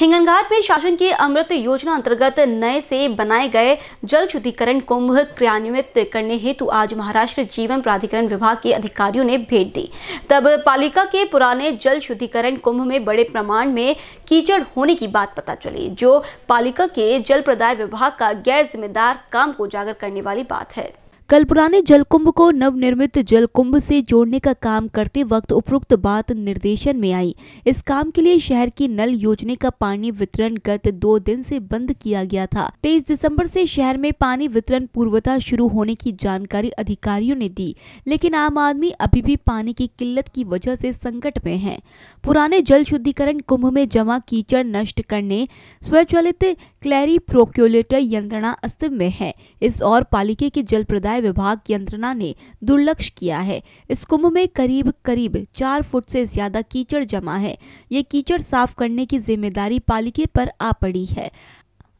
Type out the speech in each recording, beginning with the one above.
हिंगनघाट में शासन की अमृत योजना अंतर्गत नए से बनाए गए जल शुद्धिकरण कुंभ क्रियान्वित करने हेतु आज महाराष्ट्र जीवन प्राधिकरण विभाग के अधिकारियों ने भेंट दी तब पालिका के पुराने जल शुद्धिकरण कुंभ में बड़े प्रमाण में कीचड़ होने की बात पता चली जो पालिका के जल प्रदाय विभाग का गैर जिम्मेदार काम को उजागर करने वाली बात है कल पुराने जलकुंभ को नवनिर्मित जलकुंभ से जोड़ने का काम करते वक्त उपरोक्त बात निर्देशन में आई इस काम के लिए शहर की नल योजना का पानी वितरण गत दो दिन से बंद किया गया था तेईस दिसंबर से शहर में पानी वितरण पूर्वता शुरू होने की जानकारी अधिकारियों ने दी लेकिन आम आदमी अभी भी पानी की किल्लत की वजह से संकट में है पुराने जल शुद्धिकरण कुंभ में जमा कीचड़ नष्ट करने स्वचालित क्लैरी प्रोक्योलेटर यंत्रणा अस्तित्व में है इस और पालिके के जल प्रदाय विभाग यंत्रणा ने दुर्लक्ष किया है इस कुंभ में करीब करीब चार फुट से ज्यादा कीचड़ जमा है ये कीचड़ साफ करने की जिम्मेदारी पालिके पर आ पड़ी है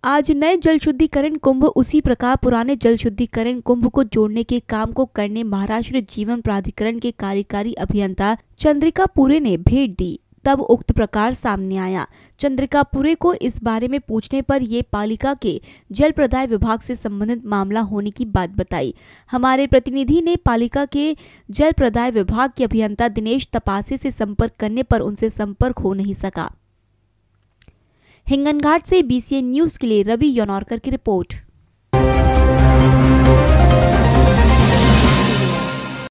आज नए जल शुद्धिकरण कुंभ उसी प्रकार पुराने जल शुद्धिकरण कुंभ को जोड़ने के काम को करने महाराष्ट्र जीवन प्राधिकरण के कार्यकारी अभियंता चंद्रिका पुरे ने भेंट दी तब उक्त प्रकार सामने आया चंद्रिकापुरे को इस बारे में पूछने पर ये पालिका के जल प्रदाय विभाग से संबंधित मामला होने की बात बताई हमारे प्रतिनिधि ने पालिका के जल प्रदाय विभाग के अभियंता दिनेश तपासे से संपर्क करने पर उनसे संपर्क हो नहीं सका हिंगनघाट से बीसीएन न्यूज के लिए रवि योनौरकर की रिपोर्ट